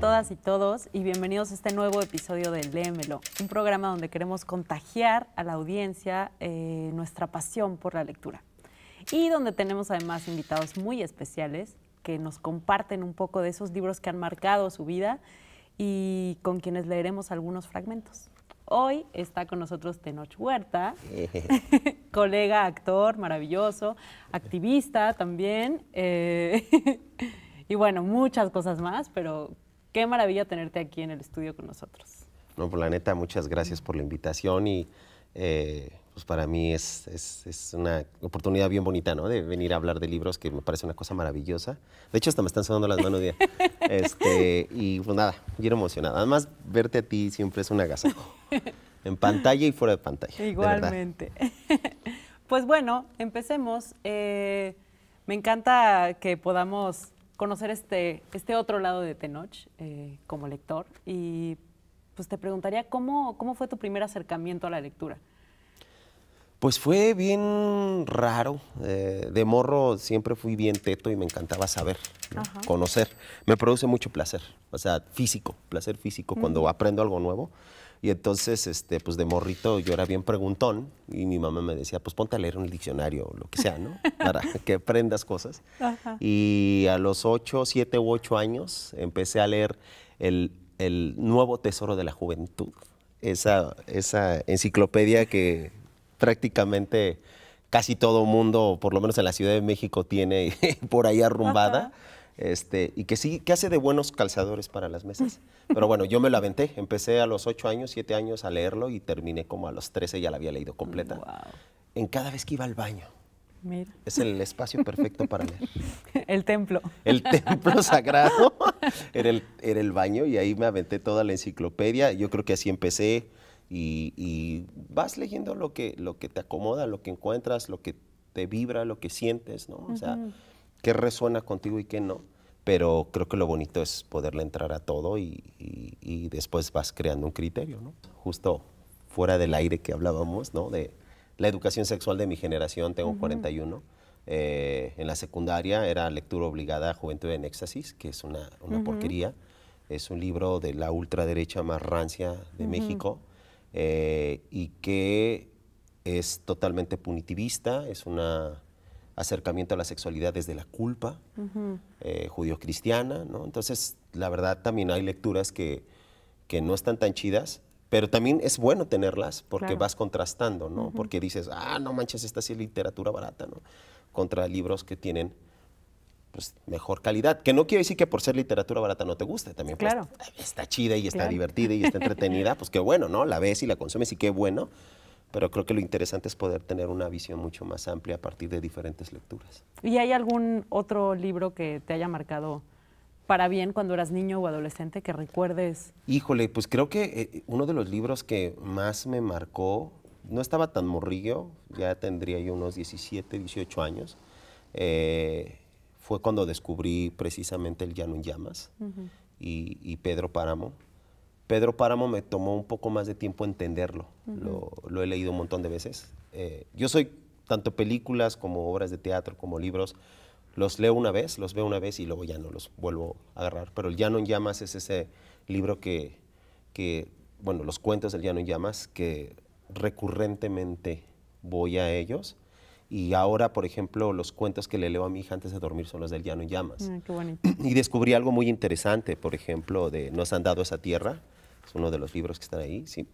todas y todos y bienvenidos a este nuevo episodio de Léemelo, un programa donde queremos contagiar a la audiencia eh, nuestra pasión por la lectura y donde tenemos además invitados muy especiales que nos comparten un poco de esos libros que han marcado su vida y con quienes leeremos algunos fragmentos. Hoy está con nosotros Tenoch Huerta, colega, actor, maravilloso, activista también, eh, y bueno, muchas cosas más, pero Qué maravilla tenerte aquí en el estudio con nosotros. No, por pues, la neta, muchas gracias por la invitación y eh, pues para mí es, una oportunidad bien bonita, ¿no? De venir a hablar de libros, que me parece una cosa maravillosa. De hecho, hasta me están sonando las manos. día. Este, y pues nada, quiero emocionada. Además, verte a ti siempre es un agasajo. En pantalla y fuera de pantalla. Igualmente. pues bueno, empecemos. Eh, me encanta que podamos conocer este, este otro lado de Tenoch eh, como lector y pues te preguntaría cómo, cómo fue tu primer acercamiento a la lectura. Pues fue bien raro. Eh, de morro siempre fui bien teto y me encantaba saber, conocer. Me produce mucho placer, o sea, físico, placer físico cuando aprendo algo nuevo. Y entonces, este, pues de morrito yo era bien preguntón y mi mamá me decía, pues ponte a leer un diccionario o lo que sea, ¿no? Para que aprendas cosas. Y a los ocho, siete u ocho años empecé a leer el, Nuevo Tesoro de la Juventud, esa, enciclopedia que prácticamente casi todo mundo, por lo menos en la Ciudad de México, tiene por ahí arrumbada. Este, y que sí, que hace de buenos calzadores para las mesas. Pero bueno, yo me lo aventé. Empecé a los 8 años, 7 años a leerlo y terminé como a los 13, ya la había leído completa. En cada vez que iba al baño. Mira. Es el espacio perfecto para leer. El templo. El templo sagrado. Era el, baño y ahí me aventé toda la enciclopedia. Yo creo que así empecé y, vas leyendo lo que, lo que te acomoda, lo que encuentras, lo que te vibra, lo que sientes, ¿no? sea, qué resuena contigo y qué no. Pero creo que lo bonito es poderle entrar a todo y, después vas creando un criterio, ¿no? Justo fuera del aire que hablábamos, ¿no? De la educación sexual de mi generación, tengo 41. Eh, en la secundaria era lectura obligada a Juventud en Éxtasis, que es una, porquería. Es un libro de la ultraderecha más rancia de México eh, y que es totalmente punitivista, es una acercamiento a la sexualidad desde la culpa, eh, judio cristiana, ¿no? Entonces, la verdad también hay lecturas que, que no están tan chidas, pero también es bueno tenerlas porque vas contrastando, ¿no? Porque dices, ah, no manches, esta sí es literatura barata, ¿no? Contra libros que tienen pues, mejor calidad, que no quiere decir que por ser literatura barata no te guste, también pues, claro. está chida y está divertida y está entretenida, pues qué bueno, ¿no? La ves y la consumes y qué bueno pero creo que lo interesante es poder tener una visión mucho más amplia a partir de diferentes lecturas. ¿Y hay algún otro libro que te haya marcado para bien cuando eras niño o adolescente que recuerdes? Híjole, pues creo que eh, uno de los libros que más me marcó, no estaba tan morrillo, ya tendría yo unos 17, 18 años, eh, fue cuando descubrí precisamente El Llano en Llamas y, y Pedro Páramo. Pedro Páramo me tomó un poco más de tiempo entenderlo. lo, he leído un montón de veces. Eh, yo soy tanto películas como obras de teatro, como libros. Los leo una vez, los veo una vez y luego ya no los vuelvo a agarrar. Pero el Llano en Llamas es ese libro que, que bueno, los cuentos del Llano en Llamas, que recurrentemente voy a ellos. Y ahora, por ejemplo, los cuentos que le leo a mi hija antes de dormir son los del Llano en Llamas. Ah, y descubrí algo muy interesante, por ejemplo, de Nos han dado esa tierra, es uno de los libros que están ahí, si,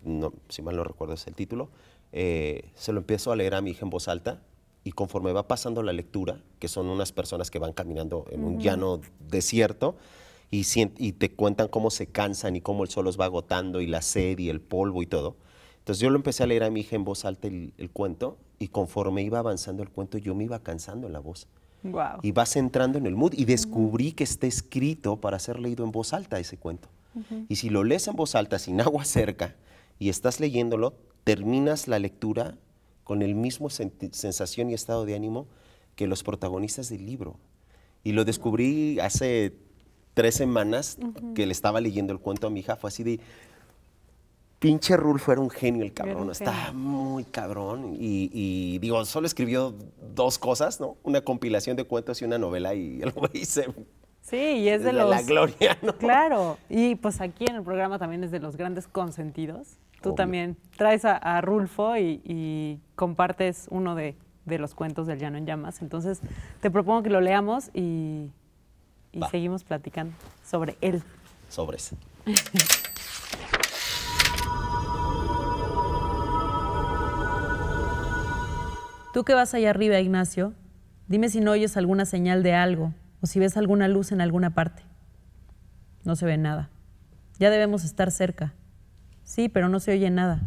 si mal no recuerdo es el título, eh, se lo empiezo a leer a mi hija en voz alta y conforme va pasando la lectura, que son unas personas que van caminando en un llano desierto, y, te cuentan cómo se cansan y cómo el sol los va agotando y la sed y el polvo y todo. Entonces yo lo empecé a leer a mi hija en voz alta el, cuento y conforme iba avanzando el cuento yo me iba cansando la voz. Y vas entrando en el mood y descubrí que está escrito para ser leído en voz alta ese cuento. Y si lo lees en voz alta, sin agua cerca, y estás leyéndolo, terminas la lectura con el mismo sensación y estado de ánimo que los protagonistas del libro. Y lo descubrí hace tres semanas que le estaba leyendo el cuento a mi hija, fue así de, pinche Rulfo era un genio el cabrón, está muy cabrón. Y, y, digo, solo escribió dos cosas, ¿no? Una compilación de cuentos y una novela y el güey se Sí, y es de, de la gloria, Claro, y pues aquí en el programa también es de los grandes consentidos. Tú también traes a, Rulfo y, compartes uno de, los cuentos del Llano en Llamas. Entonces, te propongo que lo leamos y, seguimos platicando sobre él. Sobre ese. Tú que vas allá arriba, Ignacio, dime si no oyes alguna señal de algo o si ves alguna luz en alguna parte. No se ve nada. Ya debemos estar cerca. Sí, pero no se oye nada.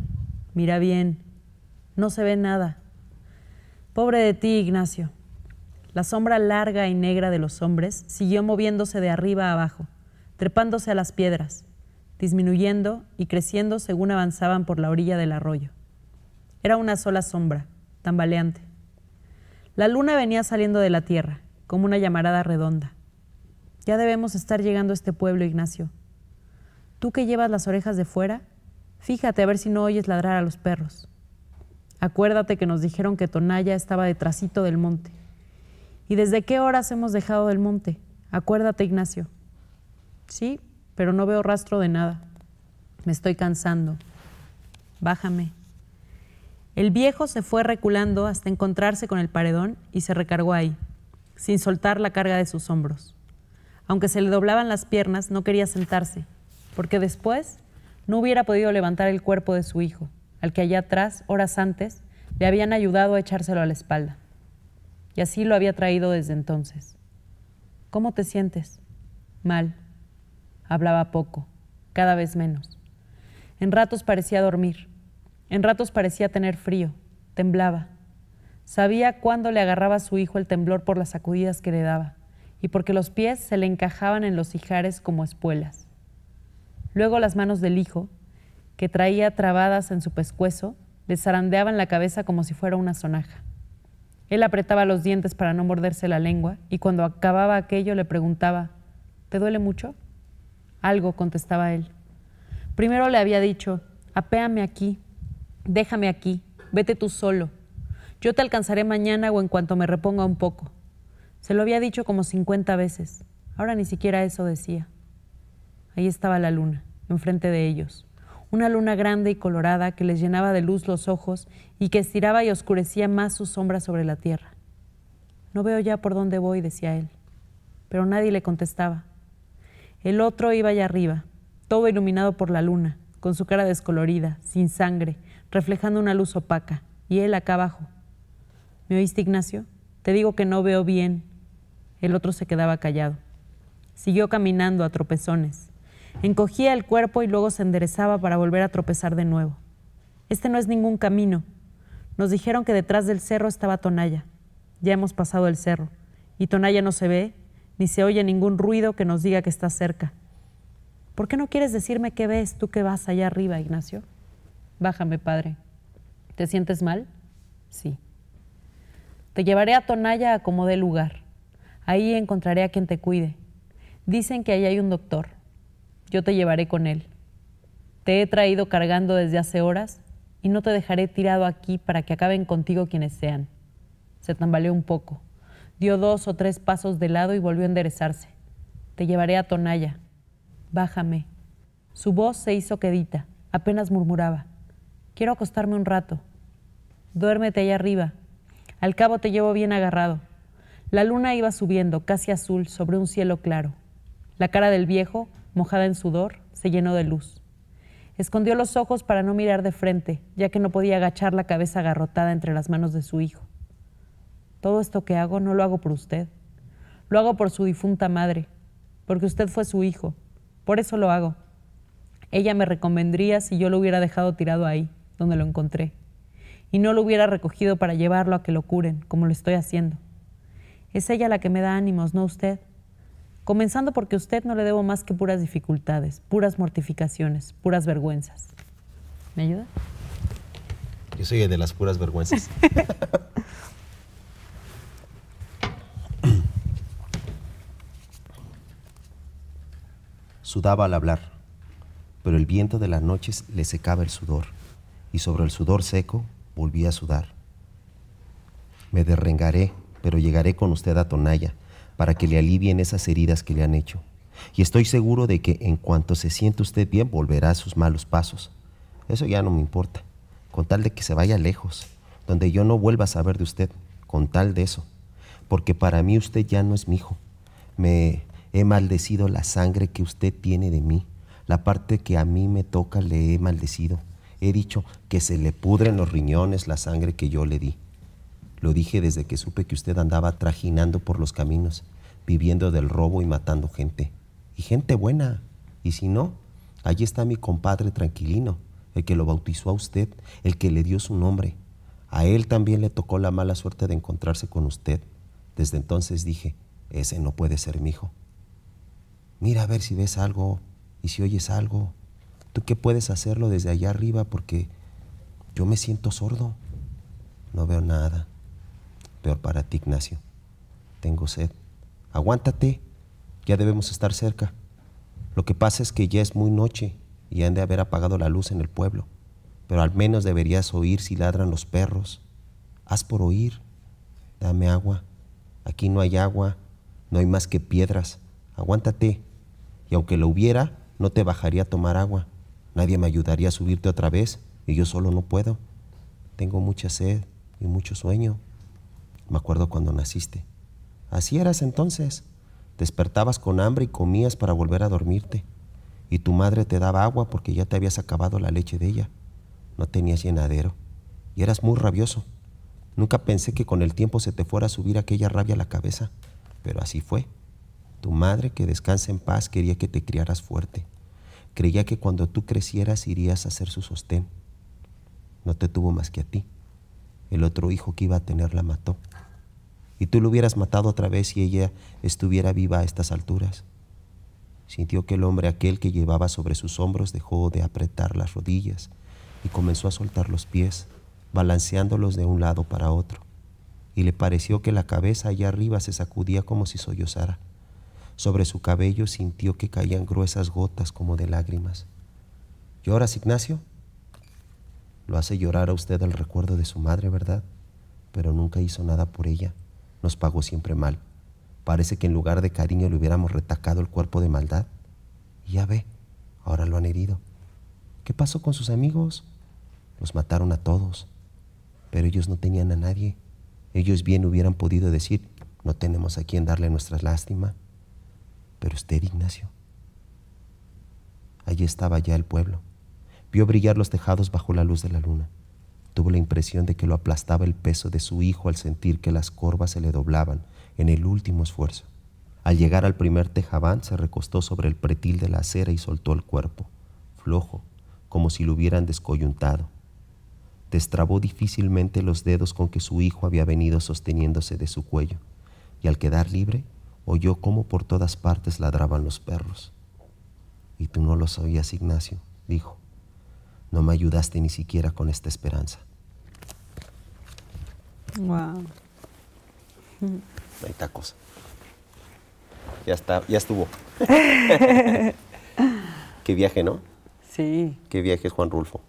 Mira bien. No se ve nada. Pobre de ti, Ignacio. La sombra larga y negra de los hombres siguió moviéndose de arriba a abajo, trepándose a las piedras, disminuyendo y creciendo según avanzaban por la orilla del arroyo. Era una sola sombra, tambaleante. La luna venía saliendo de la tierra, como una llamarada redonda. Ya debemos estar llegando a este pueblo, Ignacio. Tú que llevas las orejas de fuera, fíjate a ver si no oyes ladrar a los perros. Acuérdate que nos dijeron que Tonaya estaba detrásito del monte. ¿Y desde qué horas hemos dejado del monte? Acuérdate, Ignacio. Sí, pero no veo rastro de nada. Me estoy cansando. Bájame. El viejo se fue reculando hasta encontrarse con el paredón y se recargó ahí sin soltar la carga de sus hombros. Aunque se le doblaban las piernas, no quería sentarse, porque después no hubiera podido levantar el cuerpo de su hijo, al que allá atrás, horas antes, le habían ayudado a echárselo a la espalda. Y así lo había traído desde entonces. ¿Cómo te sientes? Mal. Hablaba poco, cada vez menos. En ratos parecía dormir, en ratos parecía tener frío, temblaba. Sabía cuándo le agarraba a su hijo el temblor por las sacudidas que le daba y porque los pies se le encajaban en los hijares como espuelas. Luego las manos del hijo, que traía trabadas en su pescuezo, le zarandeaban la cabeza como si fuera una sonaja. Él apretaba los dientes para no morderse la lengua y cuando acababa aquello le preguntaba, ¿te duele mucho? Algo, contestaba él. Primero le había dicho, apéame aquí, déjame aquí, vete tú solo. Yo te alcanzaré mañana o en cuanto me reponga un poco. Se lo había dicho como 50 veces. Ahora ni siquiera eso decía. Ahí estaba la luna, enfrente de ellos. Una luna grande y colorada que les llenaba de luz los ojos y que estiraba y oscurecía más su sombra sobre la tierra. No veo ya por dónde voy, decía él. Pero nadie le contestaba. El otro iba allá arriba, todo iluminado por la luna, con su cara descolorida, sin sangre, reflejando una luz opaca, y él acá abajo, ¿Me oíste, Ignacio? Te digo que no veo bien. El otro se quedaba callado. Siguió caminando a tropezones. Encogía el cuerpo y luego se enderezaba para volver a tropezar de nuevo. Este no es ningún camino. Nos dijeron que detrás del cerro estaba Tonaya. Ya hemos pasado el cerro. Y Tonaya no se ve, ni se oye ningún ruido que nos diga que está cerca. ¿Por qué no quieres decirme qué ves tú que vas allá arriba, Ignacio? Bájame, padre. ¿Te sientes mal? Sí. Te llevaré a Tonaya a como dé lugar. Ahí encontraré a quien te cuide. Dicen que ahí hay un doctor. Yo te llevaré con él. Te he traído cargando desde hace horas y no te dejaré tirado aquí para que acaben contigo quienes sean. Se tambaleó un poco, dio dos o tres pasos de lado y volvió a enderezarse. Te llevaré a Tonaya. Bájame. Su voz se hizo quedita, apenas murmuraba. Quiero acostarme un rato. Duérmete allá arriba, al cabo te llevo bien agarrado. La luna iba subiendo, casi azul, sobre un cielo claro. La cara del viejo, mojada en sudor, se llenó de luz. Escondió los ojos para no mirar de frente, ya que no podía agachar la cabeza agarrotada entre las manos de su hijo. Todo esto que hago no lo hago por usted. Lo hago por su difunta madre, porque usted fue su hijo. Por eso lo hago. Ella me recomendaría si yo lo hubiera dejado tirado ahí, donde lo encontré y no lo hubiera recogido para llevarlo a que lo curen, como lo estoy haciendo. Es ella la que me da ánimos, no usted. Comenzando porque a usted no le debo más que puras dificultades, puras mortificaciones, puras vergüenzas. ¿Me ayuda? Yo soy de las puras vergüenzas. Sudaba al hablar, pero el viento de las noches le secaba el sudor, y sobre el sudor seco Volví a sudar. Me derrengaré, pero llegaré con usted a Tonaya para que le alivien esas heridas que le han hecho. Y estoy seguro de que en cuanto se siente usted bien, volverá a sus malos pasos. Eso ya no me importa, con tal de que se vaya lejos, donde yo no vuelva a saber de usted, con tal de eso. Porque para mí usted ya no es mi hijo. Me he maldecido la sangre que usted tiene de mí. La parte que a mí me toca le he maldecido he dicho que se le pudren los riñones la sangre que yo le di. Lo dije desde que supe que usted andaba trajinando por los caminos, viviendo del robo y matando gente. Y gente buena. Y si no, allí está mi compadre tranquilino, el que lo bautizó a usted, el que le dio su nombre. A él también le tocó la mala suerte de encontrarse con usted. Desde entonces dije, ese no puede ser mi hijo. Mira a ver si ves algo y si oyes algo. ¿Tú qué puedes hacerlo desde allá arriba? Porque yo me siento sordo. No veo nada. Peor para ti, Ignacio. Tengo sed. Aguántate. Ya debemos estar cerca. Lo que pasa es que ya es muy noche y han de haber apagado la luz en el pueblo. Pero al menos deberías oír si ladran los perros. Haz por oír. Dame agua. Aquí no hay agua. No hay más que piedras. Aguántate. Y aunque lo hubiera, no te bajaría a tomar agua. Nadie me ayudaría a subirte otra vez y yo solo no puedo. Tengo mucha sed y mucho sueño. Me acuerdo cuando naciste. Así eras entonces. Despertabas con hambre y comías para volver a dormirte. Y tu madre te daba agua porque ya te habías acabado la leche de ella. No tenías llenadero. Y eras muy rabioso. Nunca pensé que con el tiempo se te fuera a subir aquella rabia a la cabeza. Pero así fue. Tu madre, que descansa en paz, quería que te criaras fuerte. Creía que cuando tú crecieras irías a ser su sostén. No te tuvo más que a ti. El otro hijo que iba a tener la mató. Y tú lo hubieras matado otra vez si ella estuviera viva a estas alturas. Sintió que el hombre aquel que llevaba sobre sus hombros dejó de apretar las rodillas y comenzó a soltar los pies, balanceándolos de un lado para otro. Y le pareció que la cabeza allá arriba se sacudía como si sollozara. Sobre su cabello sintió que caían gruesas gotas como de lágrimas. ¿Lloras, Ignacio? Lo hace llorar a usted al recuerdo de su madre, ¿verdad? Pero nunca hizo nada por ella. Nos pagó siempre mal. Parece que en lugar de cariño le hubiéramos retacado el cuerpo de maldad. ya ve, ahora lo han herido. ¿Qué pasó con sus amigos? Los mataron a todos. Pero ellos no tenían a nadie. Ellos bien hubieran podido decir, no tenemos a quien darle nuestra lástima. Pero usted, Ignacio, allí estaba ya el pueblo. Vio brillar los tejados bajo la luz de la luna. Tuvo la impresión de que lo aplastaba el peso de su hijo al sentir que las corvas se le doblaban en el último esfuerzo. Al llegar al primer tejabán se recostó sobre el pretil de la acera y soltó el cuerpo, flojo, como si lo hubieran descoyuntado. Destrabó difícilmente los dedos con que su hijo había venido sosteniéndose de su cuello, y al quedar libre oyó cómo por todas partes ladraban los perros. Y tú no los oías, Ignacio, dijo. No me ayudaste ni siquiera con esta esperanza. Wow. Hay tacos. Ya está, ya estuvo. Qué viaje, ¿no? Sí. Qué viaje, Juan Rulfo.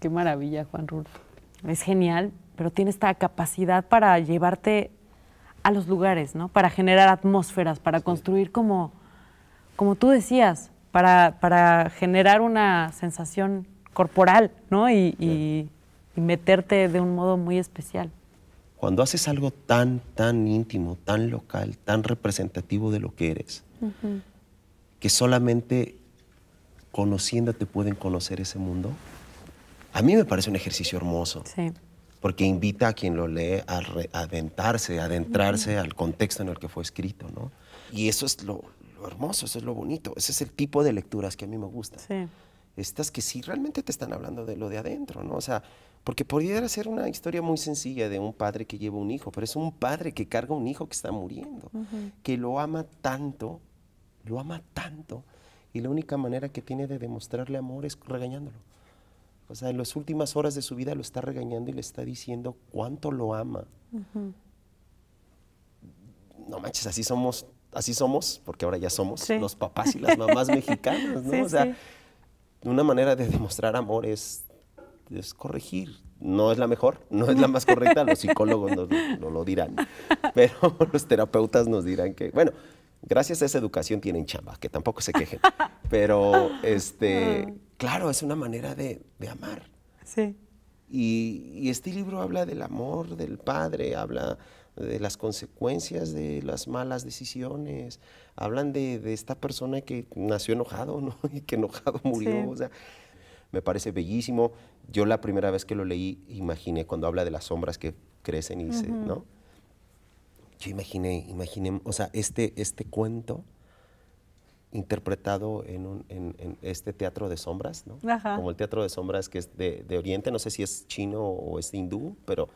Qué maravilla, Juan Rulfo. Es genial, pero tiene esta capacidad para llevarte a los lugares, ¿no? Para generar atmósferas, para construir como, como tú decías, para, para generar una sensación corporal, ¿no? Y, meterte de un modo muy especial. Cuando haces algo tan, tan íntimo, tan local, tan representativo de lo que eres, que solamente conociéndote pueden conocer ese mundo, a mí me parece un ejercicio hermoso. Sí porque invita a quien lo lee a, aventarse, adentrarse al contexto en el que fue escrito, ¿no? Y eso es lo, hermoso, eso es lo bonito, ese es el tipo de lecturas que a mí me gustan. Estas que sí realmente te están hablando de lo de adentro, ¿no? O sea, porque podría ser una historia muy sencilla de un padre que lleva un hijo, pero es un padre que carga un hijo que está muriendo, que lo ama tanto, lo ama tanto, y la única manera que tiene de demostrarle amor es regañándolo. O sea, en las últimas horas de su vida lo está regañando y le está diciendo cuánto lo ama. No manches, así somos, así somos, porque ahora ya somos los papás y las mamás mexicanas, ¿no? o sea, una manera de demostrar amor es, corregir. No es la mejor, no es la más correcta, los psicólogos no, lo dirán, pero los terapeutas nos dirán que, bueno, gracias a esa educación tienen chamba, que tampoco se quejen. Pero este ah claro, es una manera de, amar. Sí. Y, este libro habla del amor del padre, habla de las consecuencias de las malas decisiones, hablan de, esta persona que nació enojado, ¿no? Y que enojado murió, o sea, me parece bellísimo. Yo la primera vez que lo leí, imaginé cuando habla de las sombras que crecen y se, ¿no? Yo imaginé, imaginé, o sea, este, este cuento interpretado en, este teatro de sombras, ¿no? Como el teatro de sombras que es de, Oriente, no sé si es chino o es hindú, pero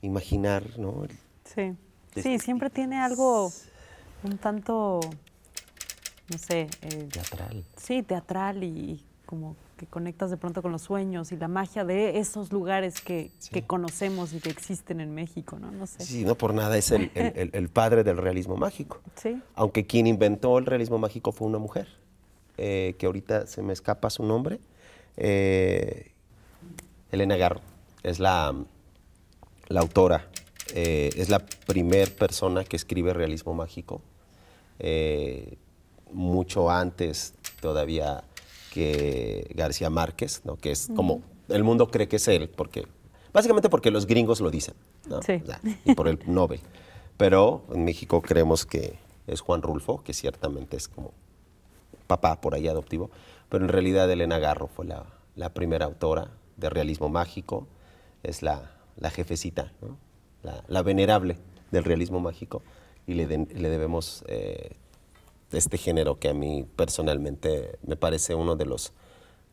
imaginar, ¿no? Sí, sí, siempre tiene algo un tanto, no sé. Eh, teatral. Sí, teatral y como que conectas de pronto con los sueños y la magia de esos lugares que, conocemos y que existen en México, ¿no? sé. Sí, no por nada es el, padre del realismo mágico. Sí. Aunque quien inventó el realismo mágico fue una mujer, eh, que ahorita se me escapa su nombre, eh, Elena Garro, es la, autora, eh, es la primer persona que escribe realismo mágico, mucho antes todavía García Márquez, ¿no? que es como el mundo cree que es él, porque básicamente porque los gringos lo dicen, y por el Nobel. Pero en México creemos que es Juan Rulfo, que ciertamente es como papá por ahí adoptivo, pero en realidad Elena Garro fue la, primera autora de realismo mágico, es la, jefecita, la, venerable del realismo mágico, y le, debemos eh, de este género que a mí personalmente me parece uno de los,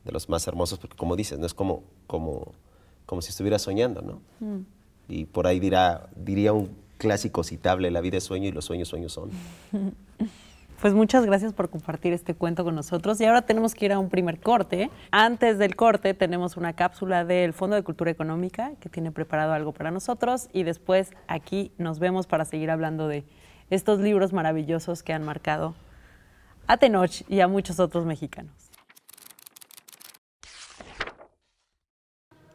de los más hermosos, porque como dices, no es como, como, si estuviera soñando, ¿no? Mm. Y por ahí dirá, diría un clásico citable, la vida es sueño y los sueños sueños son. Pues muchas gracias por compartir este cuento con nosotros y ahora tenemos que ir a un primer corte. Antes del corte tenemos una cápsula del Fondo de Cultura Económica que tiene preparado algo para nosotros y después aquí nos vemos para seguir hablando de estos libros maravillosos que han marcado a Tenoch y a muchos otros mexicanos.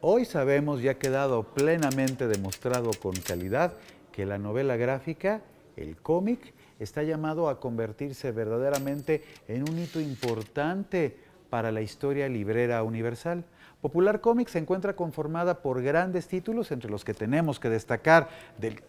Hoy sabemos y ha quedado plenamente demostrado con calidad que la novela gráfica, el cómic, está llamado a convertirse verdaderamente en un hito importante para la historia librera universal. Popular Comics se encuentra conformada por grandes títulos, entre los que tenemos que destacar del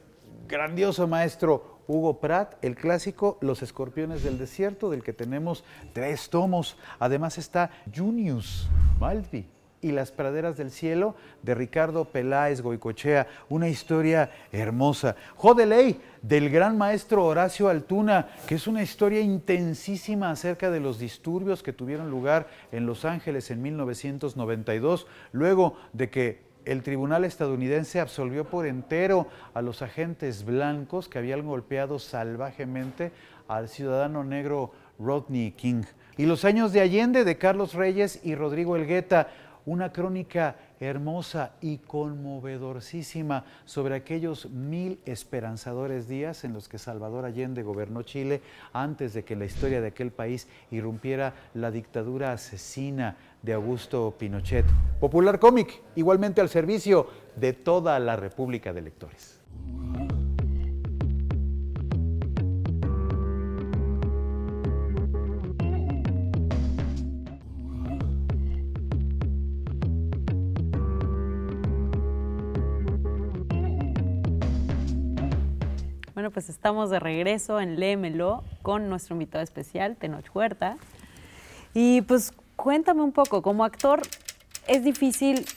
grandioso maestro Hugo Pratt, el clásico Los Escorpiones del Desierto, del que tenemos tres tomos. Además está Junius Malvi y las praderas del cielo de Ricardo Peláez Goicochea, una historia hermosa. Jodeley del gran maestro Horacio Altuna, que es una historia intensísima acerca de los disturbios que tuvieron lugar en Los Ángeles en 1992, luego de que el tribunal estadounidense absolvió por entero a los agentes blancos que habían golpeado salvajemente al ciudadano negro Rodney King. Y los años de Allende de Carlos Reyes y Rodrigo Elgueta, una crónica hermosa y conmovedorcísima sobre aquellos mil esperanzadores días en los que Salvador Allende gobernó Chile antes de que la historia de aquel país irrumpiera la dictadura asesina de Augusto Pinochet. Popular Cómic, igualmente al servicio de toda la República de Lectores. Bueno, pues estamos de regreso en Lémelo con nuestro invitado especial, Tenoch Huerta. Y pues Cuéntame un poco, como actor es difícil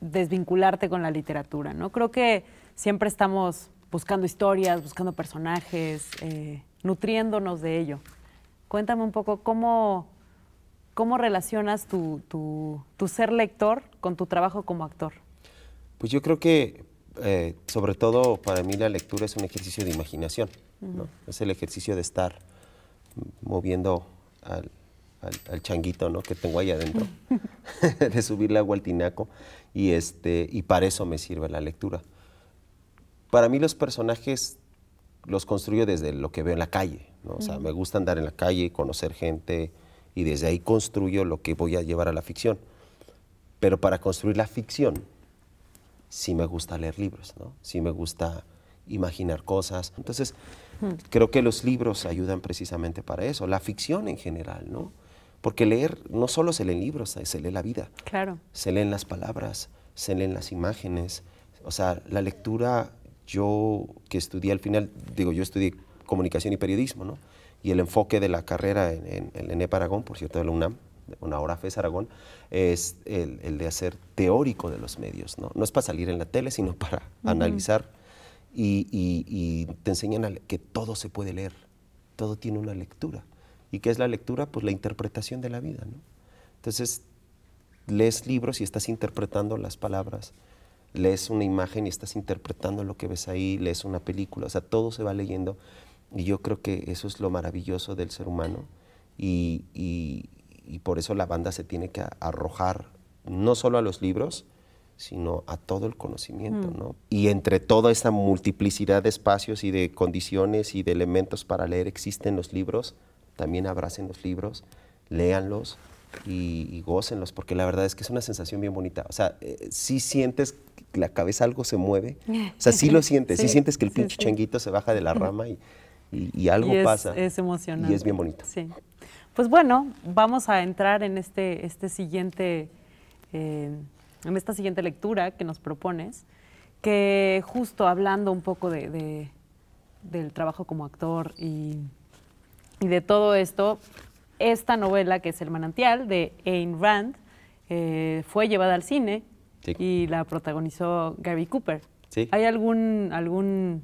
desvincularte con la literatura, ¿no? Creo que siempre estamos buscando historias, buscando personajes, eh, nutriéndonos de ello. Cuéntame un poco cómo, cómo relacionas tu, ser lector con tu trabajo como actor. Pues yo creo que, eh, sobre todo para mí, la lectura es un ejercicio de imaginación, ¿no? Es el ejercicio de estar moviendo al, al, changuito ¿no? que tengo ahí adentro, de subirle agua al tinaco. Y, este, y para eso me sirve la lectura. Para mí los personajes los construyo desde lo que veo en la calle. ¿no? O sea, me gusta andar en la calle, conocer gente, y desde ahí construyo lo que voy a llevar a la ficción. Pero para construir la ficción, sí me gusta leer libros, ¿no? sí me gusta imaginar cosas. Entonces, creo que los libros ayudan precisamente para eso, la ficción en general, ¿no? Porque leer no solo se leen libros, eh, se lee la vida. Claro. Se leen las palabras, se leen las imágenes. O sea, la lectura, yo que estudié al final, digo, yo estudié comunicación y periodismo, ¿no? Y el enfoque de la carrera en, el en Aragón, por cierto, de la UNAM, una hora FES Aragón, es el, el, de hacer teórico de los medios, ¿no? No es para salir en la tele, sino para analizar y, te enseñan que todo se puede leer, todo tiene una lectura. ¿Y qué es la lectura? Pues la interpretación de la vida. Entonces, lees libros y estás interpretando las palabras, lees una imagen y estás interpretando lo que ves ahí, lees una película, o sea, todo se va leyendo. Y yo creo que eso es lo maravilloso del ser humano y, y, por eso la banda se tiene que arrojar no solo a los libros, sino a todo el conocimiento, mm. ¿no? Y entre toda esa multiplicidad de espacios y de condiciones y de elementos para leer existen los libros también abracen los libros, léanlos y, y gócenlos, porque la verdad es que es una sensación bien bonita. O sea, si eh, sí sientes que la cabeza algo se mueve, o sea, sí lo sientes, sí, sientes que el pinche changuito se baja de la rama y, algo pasa. Es emocionante. Y es bien bonito. Sí. Pues bueno, vamos a entrar en este, este siguiente, eh, en esta siguiente lectura que nos propones, que justo hablando un poco de del trabajo como actor y y de todo esto, esta novela, que es El manantial, de Ayn Rand, eh, fue llevada al cine y la protagonizó Gary Cooper. ¿Hay algún, algún,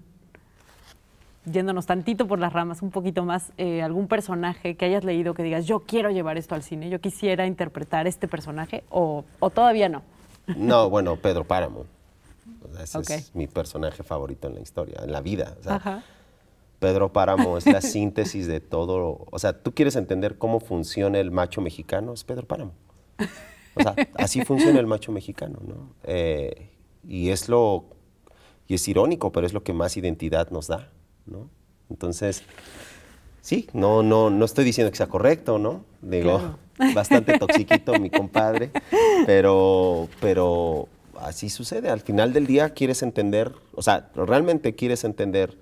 yéndonos tantito por las ramas, un poquito más, eh, algún personaje que hayas leído que digas, yo quiero llevar esto al cine, yo quisiera interpretar este personaje o, todavía no? No, bueno, Pedro Páramo. es mi personaje favorito en la historia, en la vida. Ajá Pedro Páramo es la síntesis de todo. O sea, tú quieres entender cómo funciona el macho mexicano, es Pedro Páramo. O sea, así funciona el macho mexicano, ¿no? Eh, y es lo. Y es irónico, pero es lo que más identidad nos da, ¿no? Entonces, sí, no, no, no estoy diciendo que sea correcto, ¿no? Digo, bastante toxiquito mi compadre, pero, pero así sucede. Al final del día quieres entender, o sea, realmente quieres entender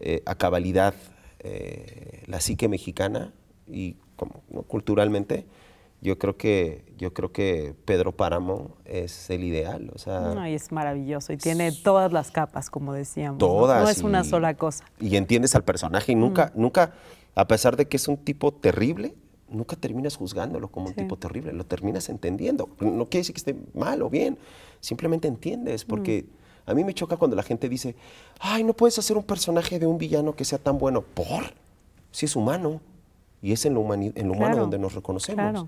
eh, a cabalidad eh, la psique mexicana y como, culturalmente, yo creo que yo creo que Pedro Páramo es el ideal, o sea, no, es maravilloso y tiene todas las capas, como decíamos, todas, ¿no? es una sola cosa. Y entiendes al personaje y nunca mm. nunca a pesar de que es un tipo terrible, nunca terminas juzgándolo como un tipo terrible, lo terminas entendiendo. No quiere decir que esté mal o bien, simplemente entiendes porque mm. A mí me choca cuando la gente dice, ay, no puedes hacer un personaje de un villano que sea tan bueno. ¿Por? Si es humano. Y es en lo, humano donde nos reconocemos.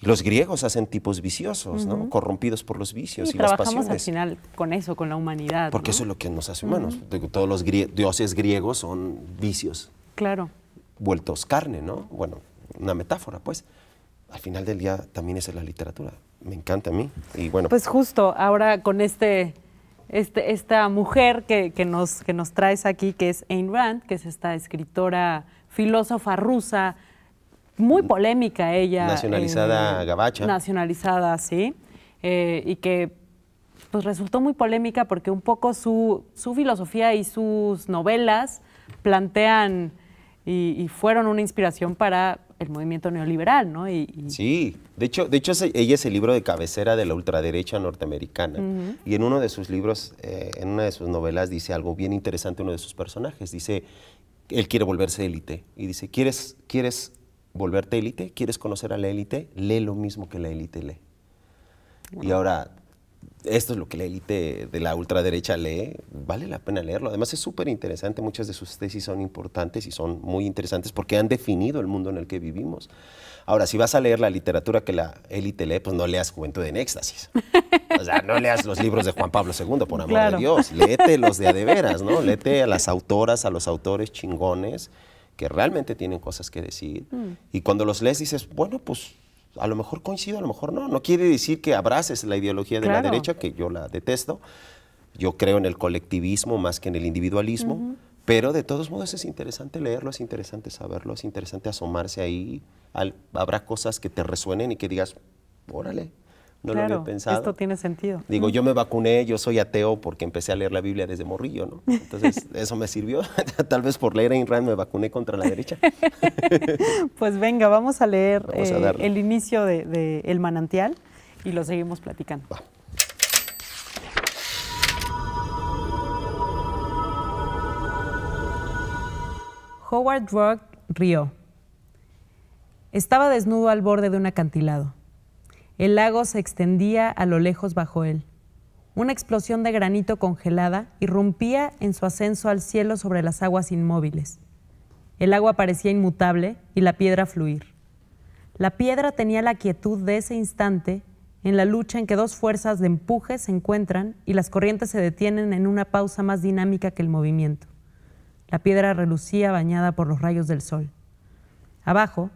Los griegos hacen tipos viciosos, ¿no? Corrompidos por los vicios y, las pasiones. al final con eso, con la humanidad. Porque eso es lo que nos hace humanos. Todos los dioses griegos son vicios. Claro. Vueltos carne, ¿no? Bueno, una metáfora, pues. Al final del día también es en la literatura. Me encanta a mí. Y bueno. Pues justo ahora con este este, esta mujer que, nos, que nos traes aquí, que es Ayn Rand, que es esta escritora, filósofa rusa, muy polémica ella. Nacionalizada eh, gabacha. Nacionalizada, sí. Eh, y que pues resultó muy polémica porque un poco su, filosofía y sus novelas plantean y fueron una inspiración para el movimiento neoliberal, ¿no? Sí, de hecho, de hecho ella es el libro de cabecera de la ultraderecha norteamericana. Y en uno de sus libros, eh, en una de sus novelas, dice algo bien interesante uno de sus personajes. Dice, él quiere volverse élite. Y dice, ¿quieres, quieres volverte élite? ¿Quieres conocer a la élite? Lee lo mismo que la élite lee. Y ahora esto es lo que la élite de la ultraderecha lee, vale la pena leerlo. Además es súper interesante, muchas de sus tesis son importantes y son muy interesantes porque han definido el mundo en el que vivimos. Ahora, si vas a leer la literatura que la élite lee, pues no leas Juventud en Éxtasis. O sea, no leas los libros de Juan Pablo II, por amor de Dios. Léete los de a de veras, ¿no? Léete a las autoras, a los autores chingones que realmente tienen cosas que decir. Mm. Y cuando los lees dices, bueno, pues a lo mejor coincido, a lo mejor no. No quiere decir que abraces la ideología de la derecha, que yo la detesto. Yo creo en el colectivismo más que en el individualismo. Pero de todos modos es interesante leerlo, es interesante saberlo, es interesante asomarse ahí. habrá cosas que te resuenen y que digas, órale, no lo había pensado. Esto tiene sentido. Digo, yo me vacuné, yo soy ateo porque empecé a leer la Biblia desde morrillo, ¿no? Entonces, eso me sirvió. Tal vez por leer en Inran me vacuné contra la derecha. pues venga, vamos a leer eh, el inicio de, El manantial y lo seguimos platicando. Howard Rock rió. Estaba desnudo al borde de un acantilado. El lago se extendía a lo lejos bajo él. Una explosión de granito congelada irrumpía en su ascenso al cielo sobre las aguas inmóviles. El agua parecía inmutable y la piedra fluir. La piedra tenía la quietud de ese instante en la lucha en que dos fuerzas de empuje se encuentran y las corrientes se detienen en una pausa más dinámica que el movimiento. La piedra relucía bañada por los rayos del sol. Abajo,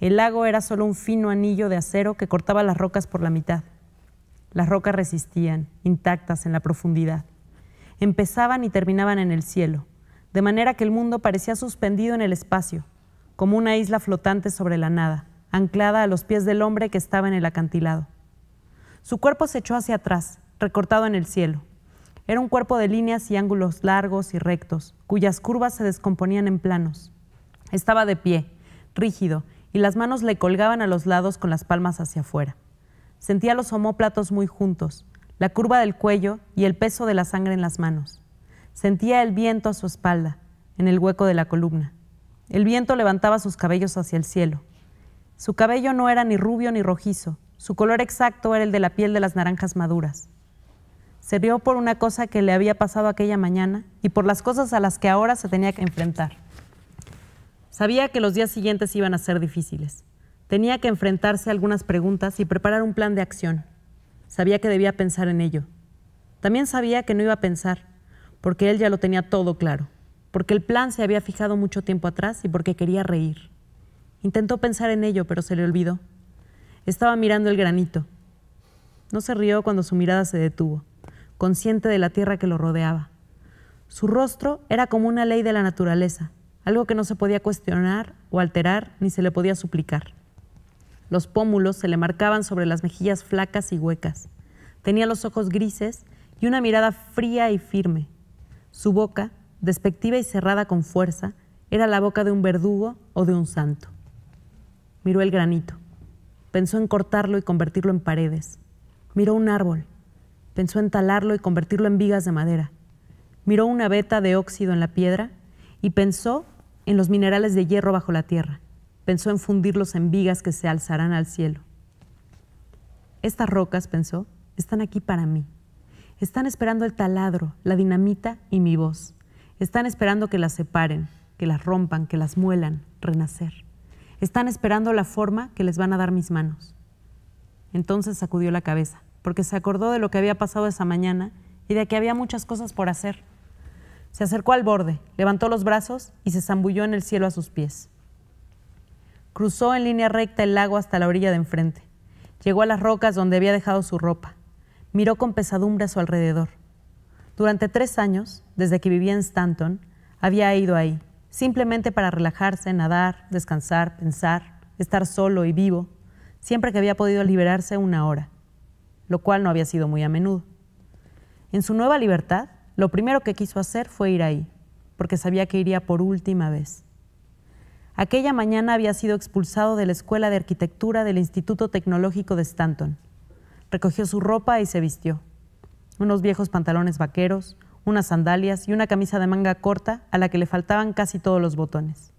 el lago era solo un fino anillo de acero que cortaba las rocas por la mitad. Las rocas resistían, intactas en la profundidad. Empezaban y terminaban en el cielo, de manera que el mundo parecía suspendido en el espacio, como una isla flotante sobre la nada, anclada a los pies del hombre que estaba en el acantilado. Su cuerpo se echó hacia atrás, recortado en el cielo. Era un cuerpo de líneas y ángulos largos y rectos, cuyas curvas se descomponían en planos. Estaba de pie, rígido, y las manos le colgaban a los lados con las palmas hacia afuera. Sentía los homóplatos muy juntos, la curva del cuello y el peso de la sangre en las manos. Sentía el viento a su espalda, en el hueco de la columna. El viento levantaba sus cabellos hacia el cielo. Su cabello no era ni rubio ni rojizo, su color exacto era el de la piel de las naranjas maduras. Se rió por una cosa que le había pasado aquella mañana y por las cosas a las que ahora se tenía que enfrentar. Sabía que los días siguientes iban a ser difíciles. Tenía que enfrentarse a algunas preguntas y preparar un plan de acción. Sabía que debía pensar en ello. También sabía que no iba a pensar, porque él ya lo tenía todo claro, porque el plan se había fijado mucho tiempo atrás y porque quería reír. Intentó pensar en ello, pero se le olvidó. Estaba mirando el granito. No se rió cuando su mirada se detuvo, consciente de la tierra que lo rodeaba. Su rostro era como una ley de la naturaleza, algo que no se podía cuestionar o alterar ni se le podía suplicar. Los pómulos se le marcaban sobre las mejillas flacas y huecas. Tenía los ojos grises y una mirada fría y firme. Su boca, despectiva y cerrada con fuerza, era la boca de un verdugo o de un santo. Miró el granito. Pensó en cortarlo y convertirlo en paredes. Miró un árbol. Pensó en talarlo y convertirlo en vigas de madera. Miró una veta de óxido en la piedra y pensó en los minerales de hierro bajo la tierra. Pensó en fundirlos en vigas que se alzarán al cielo. Estas rocas, pensó, están aquí para mí. Están esperando el taladro, la dinamita y mi voz. Están esperando que las separen, que las rompan, que las muelan, renacer. Están esperando la forma que les van a dar mis manos. Entonces sacudió la cabeza, porque se acordó de lo que había pasado esa mañana y de que había muchas cosas por hacer. Se acercó al borde, levantó los brazos y se zambulló en el cielo a sus pies. Cruzó en línea recta el lago hasta la orilla de enfrente. Llegó a las rocas donde había dejado su ropa. Miró con pesadumbre a su alrededor. Durante tres años, desde que vivía en Stanton, había ido ahí, simplemente para relajarse, nadar, descansar, pensar, estar solo y vivo, siempre que había podido liberarse una hora, lo cual no había sido muy a menudo. En su nueva libertad, lo primero que quiso hacer fue ir ahí, porque sabía que iría por última vez. Aquella mañana había sido expulsado de la Escuela de Arquitectura del Instituto Tecnológico de Stanton. Recogió su ropa y se vistió. Unos viejos pantalones vaqueros, unas sandalias y una camisa de manga corta a la que le faltaban casi todos los botones.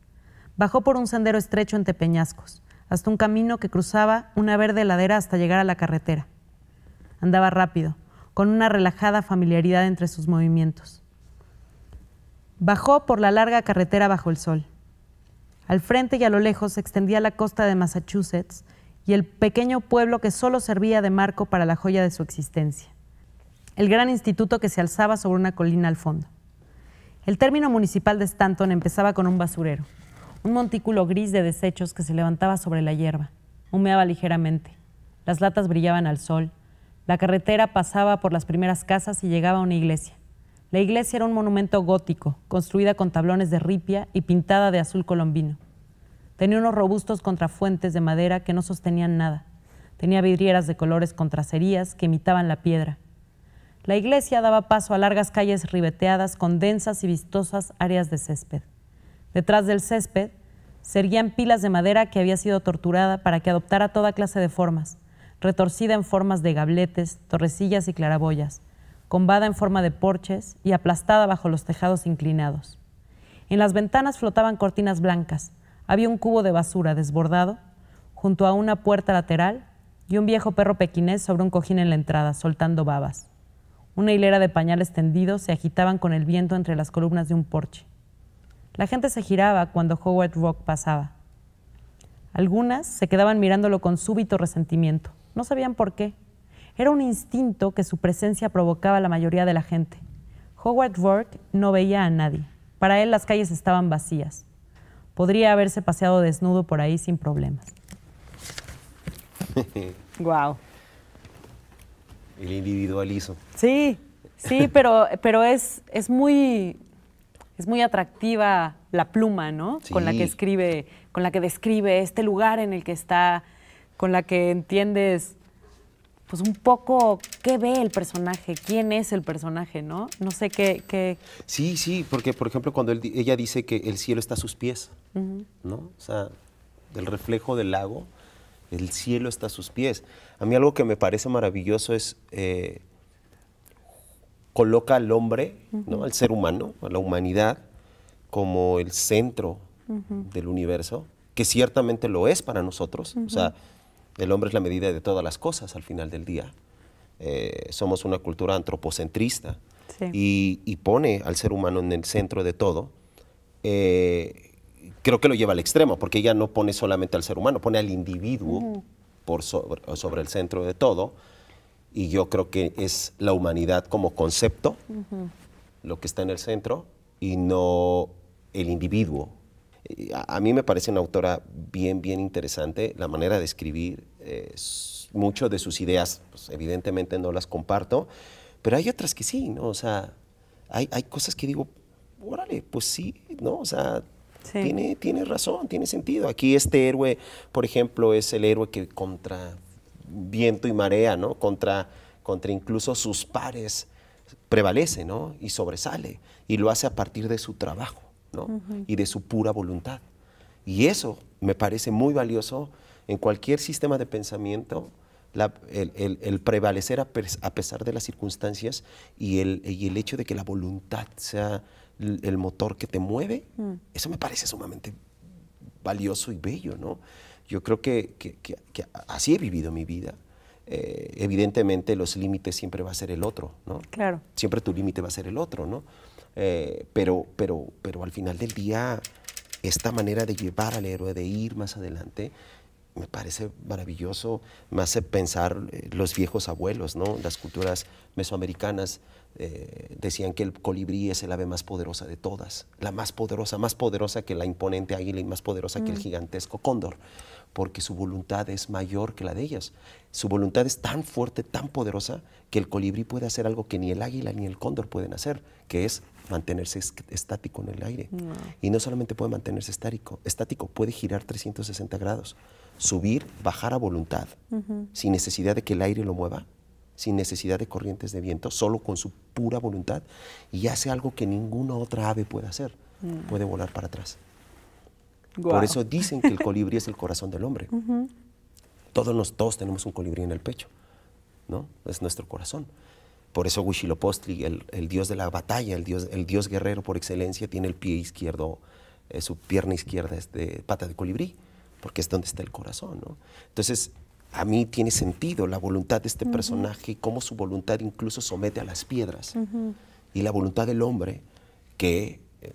Bajó por un sendero estrecho entre peñascos, hasta un camino que cruzaba una verde ladera hasta llegar a la carretera. Andaba rápido, con una relajada familiaridad entre sus movimientos. Bajó por la larga carretera bajo el sol. Al frente y a lo lejos se extendía la costa de Massachusetts y el pequeño pueblo que solo servía de marco para la joya de su existencia. El gran instituto que se alzaba sobre una colina al fondo. El término municipal de Stanton empezaba con un basurero, un montículo gris de desechos que se levantaba sobre la hierba. Humeaba ligeramente. Las latas brillaban al sol. La carretera pasaba por las primeras casas y llegaba a una iglesia. La iglesia era un monumento gótico, construida con tablones de ripia y pintada de azul colombino. Tenía unos robustos contrafuentes de madera que no sostenían nada. Tenía vidrieras de colores con tracerías que imitaban la piedra. La iglesia daba paso a largas calles ribeteadas con densas y vistosas áreas de césped. Detrás del césped se pilas de madera que había sido torturada para que adoptara toda clase de formas, retorcida en formas de gabletes, torrecillas y claraboyas, combada en forma de porches y aplastada bajo los tejados inclinados. En las ventanas flotaban cortinas blancas, había un cubo de basura desbordado, junto a una puerta lateral y un viejo perro pequinés sobre un cojín en la entrada, soltando babas. Una hilera de pañales tendidos se agitaban con el viento entre las columnas de un porche. La gente se giraba cuando Howard Rock pasaba. Algunas se quedaban mirándolo con súbito resentimiento no sabían por qué. Era un instinto que su presencia provocaba a la mayoría de la gente. Howard Rourke no veía a nadie. Para él las calles estaban vacías. Podría haberse paseado desnudo por ahí sin problemas. wow. El individualismo. Sí, sí, pero, pero es, es, muy, es muy atractiva la pluma, ¿no? Con la que escribe, con la que describe este lugar en el que está con la que entiendes pues un poco qué ve el personaje, quién es el personaje, ¿no? No sé qué... Sí, sí, porque por ejemplo cuando ella dice que el cielo está a sus pies, ¿no? O sea, del reflejo del lago, el cielo está a sus pies. A mí algo que me parece maravilloso es... Eh, coloca al hombre, ¿no? al ser humano, a la humanidad, como el centro del universo, que ciertamente lo es para nosotros. O sea, el hombre es la medida de todas las cosas al final del día. Eh, somos una cultura antropocentrista y, pone al ser humano en el centro de todo. Eh, creo que lo lleva al extremo, porque ella no pone solamente al ser humano, pone al individuo por sobre, el centro de todo. Y yo creo que es la humanidad como concepto lo que está en el centro y no el individuo a, mí me parece una autora bien, bien interesante, la manera de escribir, muchas eh, mucho de sus ideas, pues, evidentemente no las comparto, pero hay otras que sí, ¿no? O sea, hay, cosas que digo, órale, pues sí, ¿no? O sea, tiene, tiene razón, tiene sentido. Aquí este héroe, por ejemplo, es el héroe que contra viento y marea, ¿no? Contra, contra incluso sus pares prevalece, ¿no? Y sobresale, y lo hace a partir de su trabajo y de su pura voluntad. Y eso me parece muy valioso en cualquier sistema de pensamiento, el, el, prevalecer a, pesar de las circunstancias y el, y el, hecho de que la voluntad sea el, motor que te mueve, mm. eso me parece sumamente valioso y bello, ¿no? Yo creo que, que, que, así he vivido mi vida. Eh, evidentemente los límites siempre va a ser el otro, ¿no? Claro. Siempre tu límite va a ser el otro, ¿no? Eh, pero, pero, pero al final del día, esta manera de llevar al héroe, de ir más adelante, me parece maravilloso, me hace pensar eh, los viejos abuelos, ¿no? Las culturas mesoamericanas eh, decían que el colibrí es el ave más poderosa de todas, la más poderosa, más poderosa que la imponente águila y más poderosa que el mm. gigantesco cóndor, porque su voluntad es mayor que la de ellas. Su voluntad es tan fuerte, tan poderosa, que el colibrí puede hacer algo que ni el águila ni el cóndor pueden hacer, que es mantenerse estático en el aire. Y no solamente puede mantenerse estático, estático, puede girar 360 grados subir, bajar a voluntad, sin necesidad de que el aire lo mueva, sin necesidad de corrientes de viento, solo con su pura voluntad, y hace algo que ninguna otra ave puede hacer, mm. puede volar para atrás. Por eso dicen que el colibrí es el corazón del hombre. Todos los tenemos un colibrí en el pecho, ¿no? Es nuestro corazón. Por eso Huitzilopochtli, el, dios de la batalla, el dios, el dios guerrero por excelencia, tiene el pie izquierdo, eh, su pierna izquierda es de pata de colibrí porque es donde está el corazón, ¿no? Entonces, a mí tiene sentido la voluntad de este personaje y cómo su voluntad incluso somete a las piedras. Y la voluntad del hombre, que eh,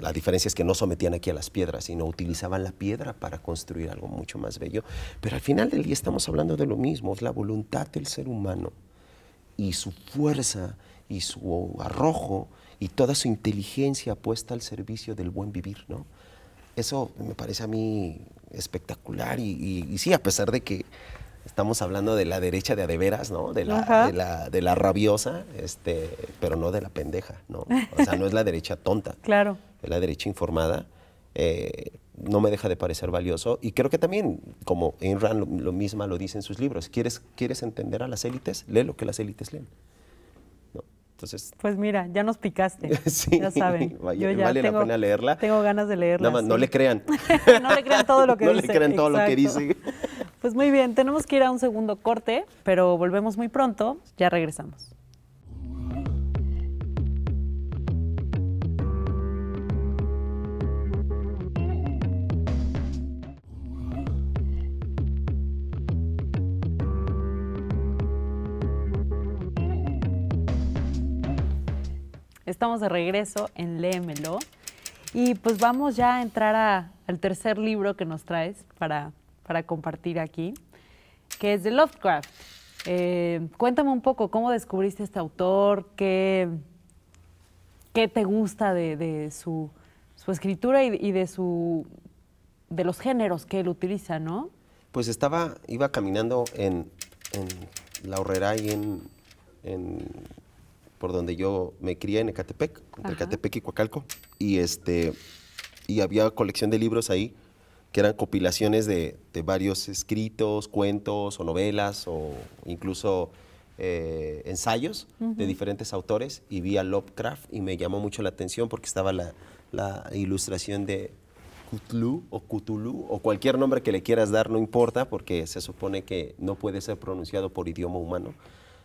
la diferencia es que no sometían aquí a las piedras, sino utilizaban la piedra para construir algo mucho más bello. Pero al final del día estamos hablando de lo mismo, es la voluntad del ser humano y su fuerza y su arrojo y toda su inteligencia puesta al servicio del buen vivir, ¿no? Eso me parece a mí espectacular y, sí, a pesar de que estamos hablando de la derecha de adeveras, ¿no? De la, de la, rabiosa, este, pero no de la pendeja, ¿no? O sea, no es la derecha tonta. claro. Es la derecha informada. Eh, no me deja de parecer valioso y creo que también, como Ayn lo, lo misma lo dice en sus libros, ¿quieres, ¿quieres entender a las élites? Lee lo que las élites leen pues mira, ya nos picaste. ya saben. yo ya vale tengo, la leerla. Tengo ganas de leerla. Nada más, no le crean. no le crean todo lo que le crean todo lo que dice. Pues muy bien, tenemos que ir a un segundo corte, pero volvemos muy pronto. Ya regresamos. Estamos de regreso en Léemelo. Y pues vamos ya a entrar al tercer libro que nos traes para, compartir aquí, que es de Lovecraft. Eh, cuéntame un poco cómo descubriste este autor, qué, qué te gusta de, su, escritura y, de, su, de los géneros que él utiliza, ¿no? Pues estaba, iba caminando en, en La Horrera y en por donde yo me crié en Ecatepec, entre Ecatepec y Coacalco, y, este, y había colección de libros ahí que eran compilaciones de, de varios escritos, cuentos o novelas o incluso eh, ensayos de diferentes autores y vi a Lovecraft y me llamó mucho la atención porque estaba la, la ilustración de Cthulhu o Cthulhu o cualquier nombre que le quieras dar, no importa, porque se supone que no puede ser pronunciado por idioma humano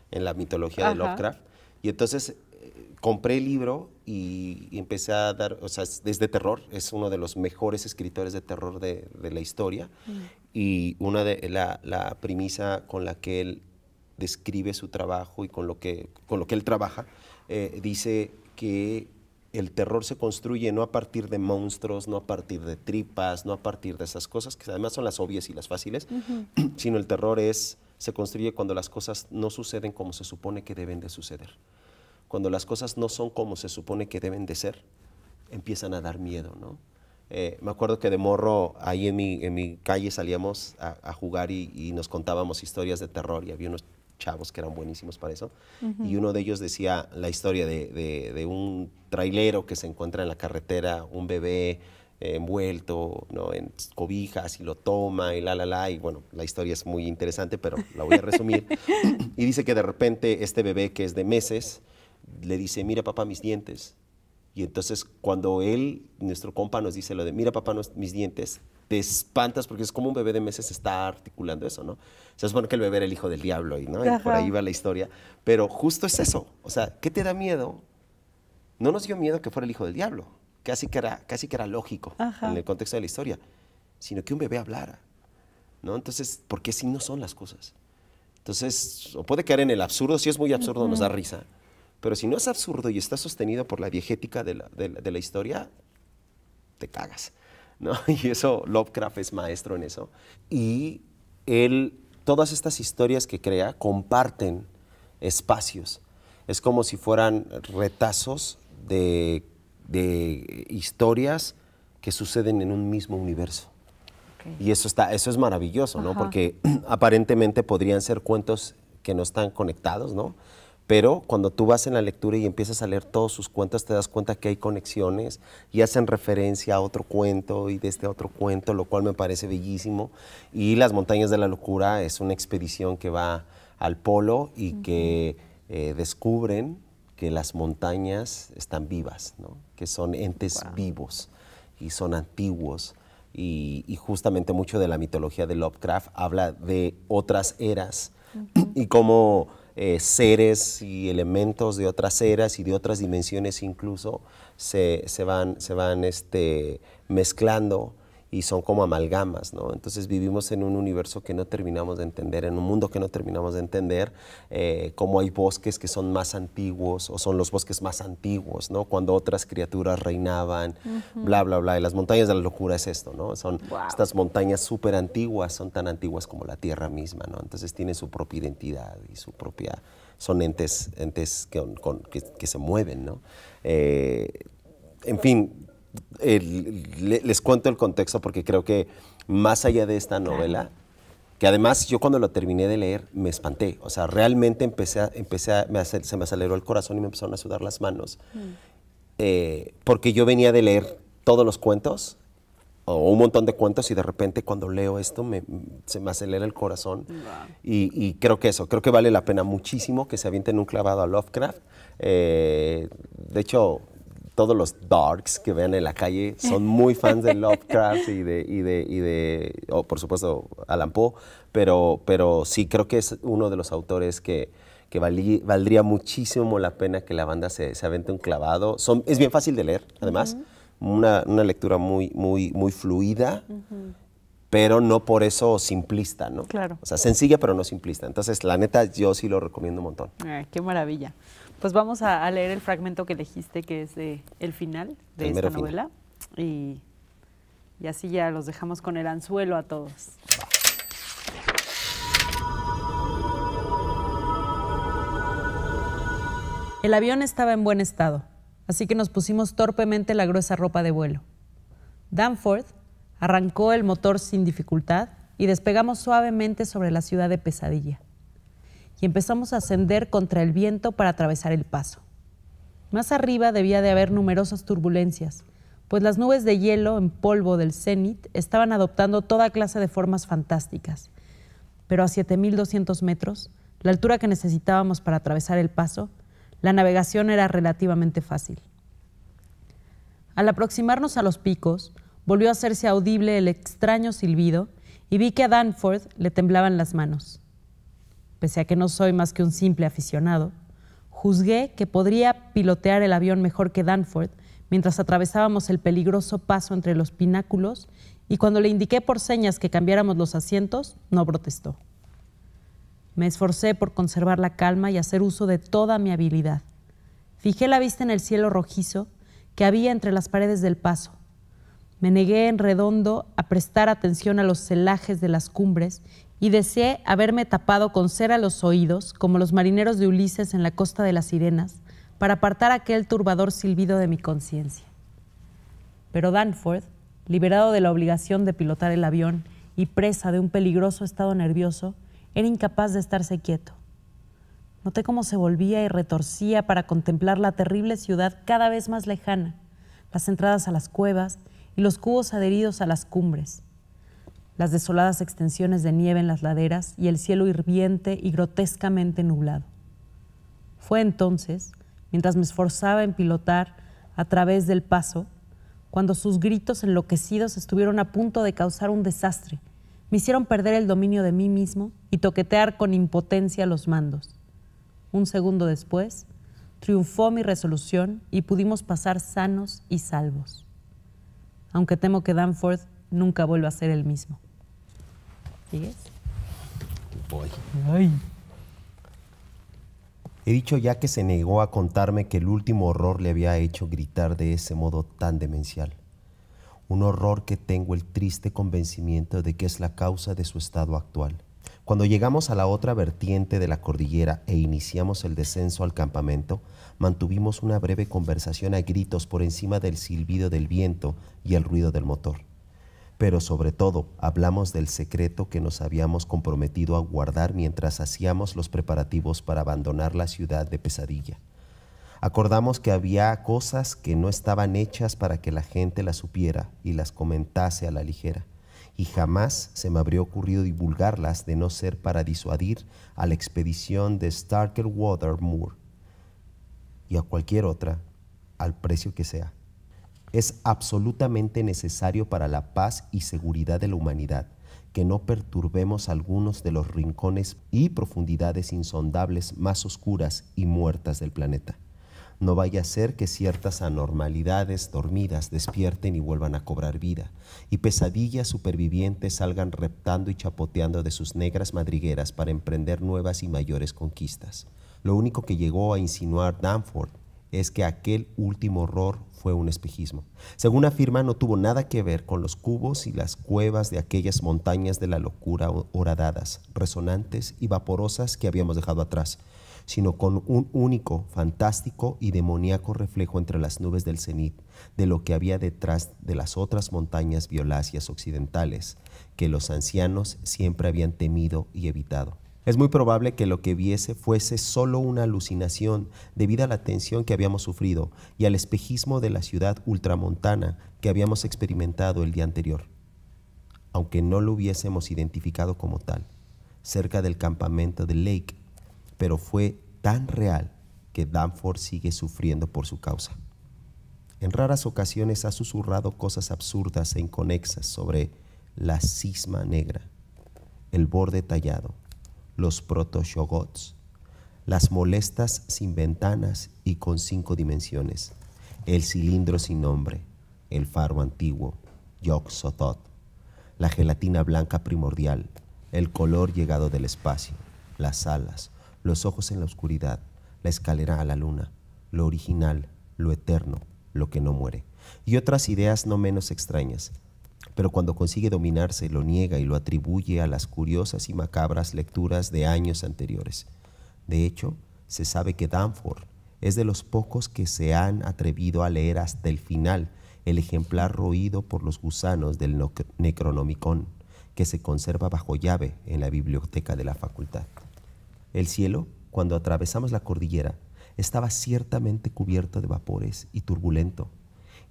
en la mitología de Lovecraft. Y entonces eh, compré el libro y, empecé a dar, o sea, es, de terror, es uno de los mejores escritores de terror de, la historia. Mm. Y una de la, la, premisa con la que él describe su trabajo y con lo que, con lo que él trabaja, eh, dice que el terror se construye no a partir de monstruos, no a partir de tripas, no a partir de esas cosas, que además son las obvias y las fáciles, sino el terror es se construye cuando las cosas no suceden como se supone que deben de suceder. Cuando las cosas no son como se supone que deben de ser, empiezan a dar miedo, ¿no? Eh, me acuerdo que de morro, ahí en mi, calle salíamos a, jugar y, nos contábamos historias de terror y había unos chavos que eran buenísimos para eso. Y uno de ellos decía la historia de, de un trailero que se encuentra en la carretera, un bebé, envuelto ¿no? en cobijas y lo toma y la, la, la. Y bueno, la historia es muy interesante, pero la voy a resumir. y dice que de repente este bebé que es de meses le dice, mira papá mis dientes. Y entonces cuando él, nuestro compa, nos dice lo de, mira papá mis dientes, te espantas porque es como un bebé de meses está articulando eso, ¿no? O sea, bueno que el bebé era el hijo del diablo y, ¿no? y por ahí va la historia. Pero justo es eso. O sea, ¿qué te da miedo? No nos dio miedo que fuera el hijo del diablo casi que era, casi que era lógico en el contexto de la historia, sino que un bebé hablara. ¿no? Entonces, ¿por qué si no son las cosas? Entonces, o puede caer en el absurdo, si es muy absurdo nos da risa, pero si no es absurdo y está sostenido por la diegética de la, historia, te cagas. ¿no? Y eso, Lovecraft es maestro en eso. Y él, todas estas historias que crea comparten espacios. Es como si fueran retazos de de historias que suceden en un mismo universo. Y eso, está, eso es maravilloso, ¿no? Porque aparentemente podrían ser cuentos que no están conectados, ¿no? Pero cuando tú vas en la lectura y empiezas a leer todos sus cuentos, te das cuenta que hay conexiones y hacen referencia a otro cuento y de este otro cuento, lo cual me parece bellísimo. Y Las Montañas de la Locura es una expedición que va al polo y que eh, descubren que las montañas están vivas, que son entes vivos y son antiguos. Y, justamente mucho de la mitología de Lovecraft habla de otras eras y cómo eh, seres y elementos de otras eras y de otras dimensiones incluso se, van, se van este, mezclando y son como amalgamas, ¿no? Entonces vivimos en un universo que no terminamos de entender, en un mundo que no terminamos de entender, eh, como hay bosques que son más antiguos o son los bosques más antiguos, ¿no? Cuando otras criaturas reinaban, bla, bla, bla. Y las montañas de la locura es esto, ¿no? Son estas montañas súper antiguas, son tan antiguas como la Tierra misma, ¿no? Entonces tienen su propia identidad y su propia... Son entes, entes que, se mueven, ¿no? Eh, en fin, les cuento el contexto porque creo que más allá de esta novela, que además yo cuando la terminé de leer me espanté, o sea, realmente empecé a, empecé se me aceleró el corazón y me empezaron a sudar las manos, mm. eh, porque yo venía de leer todos los cuentos, o un montón de cuentos, y de repente cuando leo esto se me acelera el corazón, y, creo que eso, creo que vale la pena muchísimo que se avienten un clavado a Lovecraft, eh, de hecho, todos los darks que vean en la calle son muy fans de Lovecraft y de, y de, y por supuesto, Alan Poe, pero, pero sí creo que es uno de los autores que, valdría muchísimo la pena que la banda se, se avente un clavado. Son, es bien fácil de leer, además, una, lectura muy, muy, muy fluida. pero no por eso simplista, ¿no? Claro. O sea, sencilla, pero no simplista. Entonces, la neta, yo sí lo recomiendo un montón. qué maravilla. Pues vamos a, leer el fragmento que elegiste, que es el final de esta novela. Y, y así ya los dejamos con el anzuelo a todos. El avión estaba en buen estado, así que nos pusimos torpemente la gruesa ropa de vuelo. Danforth arrancó el motor sin dificultad y despegamos suavemente sobre la ciudad de Pesadilla y empezamos a ascender contra el viento para atravesar el paso. Más arriba debía de haber numerosas turbulencias, pues las nubes de hielo en polvo del cenit estaban adoptando toda clase de formas fantásticas. Pero a 7.200 metros, la altura que necesitábamos para atravesar el paso, la navegación era relativamente fácil. Al aproximarnos a los picos, volvió a hacerse audible el extraño silbido y vi que a Danforth le temblaban las manos pese a que no soy más que un simple aficionado, juzgué que podría pilotear el avión mejor que Danforth mientras atravesábamos el peligroso paso entre los pináculos y cuando le indiqué por señas que cambiáramos los asientos, no protestó. Me esforcé por conservar la calma y hacer uso de toda mi habilidad. Fijé la vista en el cielo rojizo que había entre las paredes del paso. Me negué en redondo a prestar atención a los celajes de las cumbres y deseé haberme tapado con cera los oídos, como los marineros de Ulises en la costa de las sirenas, para apartar aquel turbador silbido de mi conciencia. Pero Danforth, liberado de la obligación de pilotar el avión y presa de un peligroso estado nervioso, era incapaz de estarse quieto. Noté cómo se volvía y retorcía para contemplar la terrible ciudad cada vez más lejana, las entradas a las cuevas y los cubos adheridos a las cumbres las desoladas extensiones de nieve en las laderas y el cielo hirviente y grotescamente nublado. Fue entonces, mientras me esforzaba en pilotar a través del paso, cuando sus gritos enloquecidos estuvieron a punto de causar un desastre. Me hicieron perder el dominio de mí mismo y toquetear con impotencia los mandos. Un segundo después, triunfó mi resolución y pudimos pasar sanos y salvos. Aunque temo que Danforth nunca vuelva a ser el mismo. Ay. He dicho ya que se negó a contarme que el último horror le había hecho gritar de ese modo tan demencial. Un horror que tengo el triste convencimiento de que es la causa de su estado actual. Cuando llegamos a la otra vertiente de la cordillera e iniciamos el descenso al campamento, mantuvimos una breve conversación a gritos por encima del silbido del viento y el ruido del motor pero sobre todo hablamos del secreto que nos habíamos comprometido a guardar mientras hacíamos los preparativos para abandonar la ciudad de pesadilla. Acordamos que había cosas que no estaban hechas para que la gente las supiera y las comentase a la ligera, y jamás se me habría ocurrido divulgarlas de no ser para disuadir a la expedición de Water Moore, y a cualquier otra, al precio que sea. Es absolutamente necesario para la paz y seguridad de la humanidad que no perturbemos algunos de los rincones y profundidades insondables más oscuras y muertas del planeta. No vaya a ser que ciertas anormalidades dormidas despierten y vuelvan a cobrar vida, y pesadillas supervivientes salgan reptando y chapoteando de sus negras madrigueras para emprender nuevas y mayores conquistas. Lo único que llegó a insinuar Danforth es que aquel último horror fue un espejismo. Según afirma, no tuvo nada que ver con los cubos y las cuevas de aquellas montañas de la locura horadadas, resonantes y vaporosas que habíamos dejado atrás, sino con un único, fantástico y demoníaco reflejo entre las nubes del cenit de lo que había detrás de las otras montañas violáceas occidentales que los ancianos siempre habían temido y evitado. Es muy probable que lo que viese fuese solo una alucinación debido a la tensión que habíamos sufrido y al espejismo de la ciudad ultramontana que habíamos experimentado el día anterior, aunque no lo hubiésemos identificado como tal, cerca del campamento de Lake, pero fue tan real que Danforth sigue sufriendo por su causa. En raras ocasiones ha susurrado cosas absurdas e inconexas sobre la cisma negra, el borde tallado, los proto-shogots, las molestas sin ventanas y con cinco dimensiones, el cilindro sin nombre, el faro antiguo, Yog sothoth la gelatina blanca primordial, el color llegado del espacio, las alas, los ojos en la oscuridad, la escalera a la luna, lo original, lo eterno, lo que no muere, y otras ideas no menos extrañas, pero cuando consigue dominarse lo niega y lo atribuye a las curiosas y macabras lecturas de años anteriores. De hecho, se sabe que Danforth es de los pocos que se han atrevido a leer hasta el final el ejemplar roído por los gusanos del Necronomicon, que se conserva bajo llave en la biblioteca de la facultad. El cielo, cuando atravesamos la cordillera, estaba ciertamente cubierto de vapores y turbulento,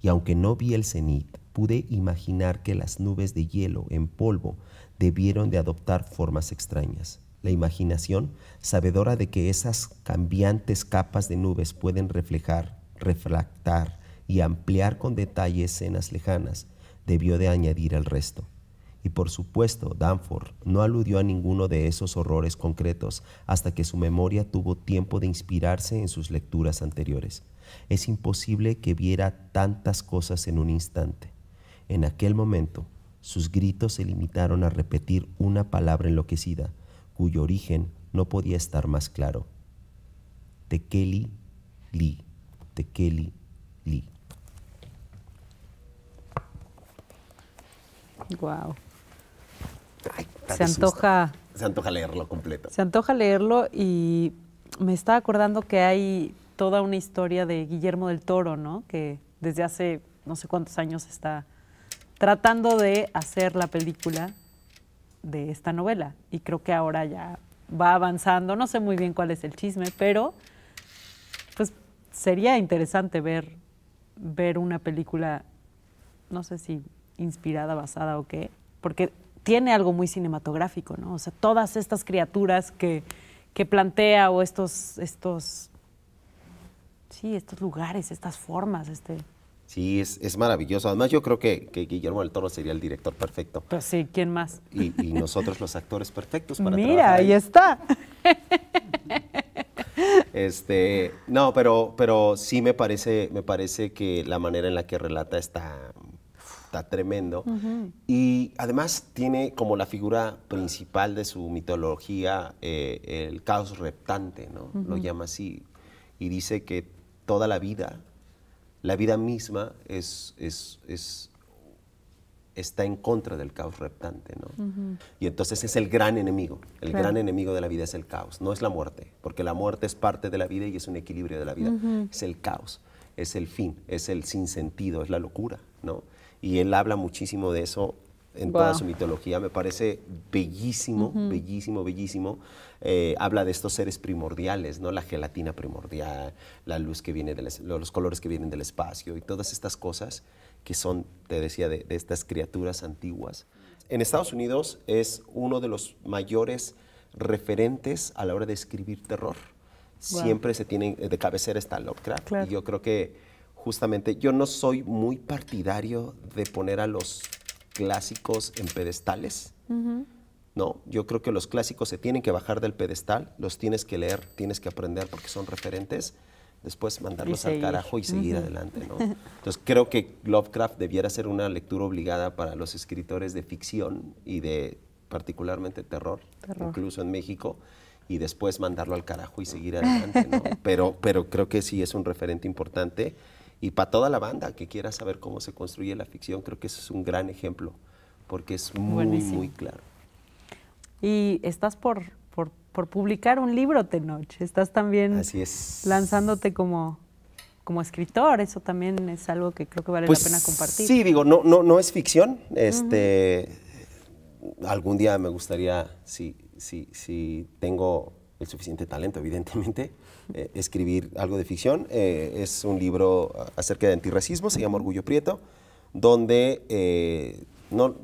y aunque no vi el cenit, pude imaginar que las nubes de hielo en polvo debieron de adoptar formas extrañas. La imaginación, sabedora de que esas cambiantes capas de nubes pueden reflejar, refractar y ampliar con detalle escenas lejanas, debió de añadir al resto. Y por supuesto, Danforth no aludió a ninguno de esos horrores concretos hasta que su memoria tuvo tiempo de inspirarse en sus lecturas anteriores. Es imposible que viera tantas cosas en un instante. En aquel momento, sus gritos se limitaron a repetir una palabra enloquecida, cuyo origen no podía estar más claro. Tekeli Li, Tekeli Li. Wow. se antoja. Se antoja leerlo completo. Se antoja leerlo y me está acordando que hay toda una historia de Guillermo del Toro, ¿no? Que desde hace no sé cuántos años está tratando de hacer la película de esta novela. Y creo que ahora ya va avanzando. No sé muy bien cuál es el chisme, pero pues sería interesante ver, ver una película, no sé si inspirada, basada o qué, porque tiene algo muy cinematográfico, ¿no? O sea, todas estas criaturas que, que plantea o estos, estos, sí, estos lugares, estas formas, este, Sí, es, maravilloso. Además, yo creo que, Guillermo del Toro sería el director perfecto. Pues sí, ¿quién más? Y, nosotros los actores perfectos para Mira, trabajar ahí. está. Este, no, pero, pero sí me parece, me parece que la manera en la que relata está, está tremendo. Y además tiene como la figura principal de su mitología eh, el caos reptante, ¿no? Lo llama así. Y dice que toda la vida la vida misma es, es, está en contra del caos reptante, Y entonces es el gran enemigo, el gran enemigo de la vida es el caos, no es la muerte, porque la muerte es parte de la vida y es un equilibrio de la vida, es el caos, es el fin, es el sinsentido, es la locura, ¿no? Y él habla muchísimo de eso en toda su mitología. Me parece bellísimo, bellísimo, bellísimo. Eh, habla de estos seres primordiales, ¿no? La gelatina primordial, la luz que viene, de los colores que vienen del espacio y todas estas cosas que son, te decía, de, estas criaturas antiguas. En Estados Unidos es uno de los mayores referentes a la hora de escribir terror. Siempre se tiene de cabecera esta Lovecraft. Y yo creo que justamente yo no soy muy partidario de poner a los clásicos en pedestales. No, yo creo que los clásicos se tienen que bajar del pedestal, los tienes que leer, tienes que aprender porque son referentes, después mandarlos al carajo y seguir adelante, ¿no? Entonces creo que Lovecraft debiera ser una lectura obligada para los escritores de ficción y de particularmente terror, incluso en México, y después mandarlo al carajo y seguir adelante, ¿no? Pero, pero creo que sí es un referente importante y para toda la banda que quiera saber cómo se construye la ficción, creo que eso es un gran ejemplo, porque es muy, muy claro. Y estás por, por, publicar un libro, Tenoch. Estás también lanzándote como, como escritor. Eso también es algo que creo que vale la pues, pena compartir. Sí, digo, no, no, no es ficción. Este, Algún día me gustaría, si, si, si tengo el suficiente talento, evidentemente, eh, escribir algo de ficción. Eh, es un libro acerca de antirracismo, se llama Orgullo Prieto, donde eh, no,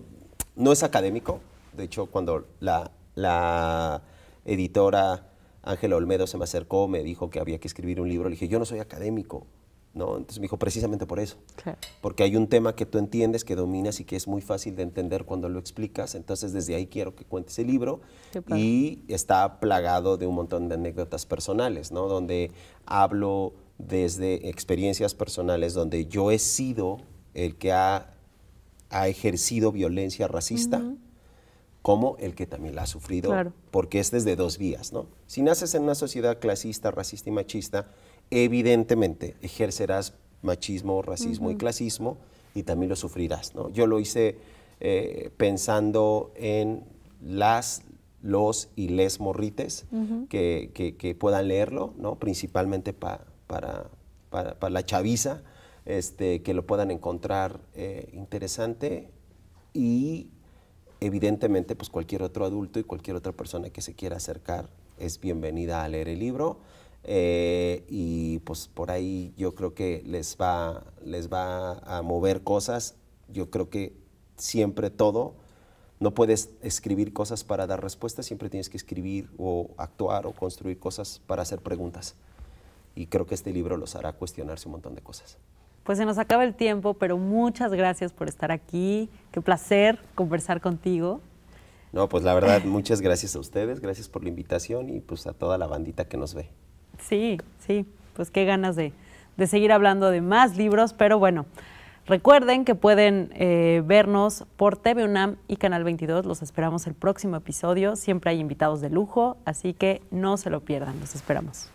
es académico. De hecho, cuando la, la editora Ángela Olmedo se me acercó, me dijo que había que escribir un libro, le dije, yo no soy académico, ¿no? Entonces me dijo, precisamente por eso. Porque hay un tema que tú entiendes, que dominas y que es muy fácil de entender cuando lo explicas. Entonces, desde ahí quiero que cuentes el libro. Y está plagado de un montón de anécdotas personales, ¿no? Donde hablo desde experiencias personales, donde yo he sido el que ha, ejercido violencia racista. como el que también la ha sufrido, porque es desde dos vías, ¿no? Si naces en una sociedad clasista, racista y machista, evidentemente ejercerás machismo, racismo y clasismo y también lo sufrirás. ¿no? Yo lo hice eh, pensando en las, los y les morrites que, puedan leerlo, ¿no? principalmente para, la chaviza, este, que lo puedan encontrar eh, interesante y evidentemente pues cualquier otro adulto y cualquier otra persona que se quiera acercar es bienvenida a leer el libro. Eh, y pues por ahí yo creo que les va, les va a mover cosas. Yo creo que siempre todo, no puedes escribir cosas para dar respuestas, siempre tienes que escribir o actuar o construir cosas para hacer preguntas. Y creo que este libro los hará cuestionarse un montón de cosas. Pues se nos acaba el tiempo, pero muchas gracias por estar aquí. Qué placer conversar contigo. No, pues la verdad, muchas gracias a ustedes, gracias por la invitación y pues a toda la bandita que nos ve. Sí, sí, pues qué ganas de, seguir hablando de más libros, pero bueno, recuerden que pueden eh, vernos por TV y Canal 22, los esperamos el próximo episodio, siempre hay invitados de lujo, así que no se lo pierdan, los esperamos.